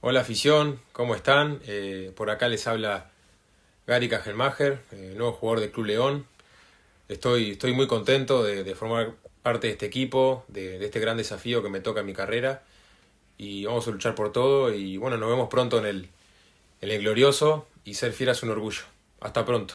Hola afición, ¿cómo están? Eh, por acá les habla Gary Kajelmacher, eh, nuevo jugador del Club León. Estoy, estoy muy contento de, formar parte de este equipo, de, este gran desafío que me toca en mi carrera. Y vamos a luchar por todo y bueno, nos vemos pronto en el, el glorioso y ser fieras es un orgullo. Hasta pronto.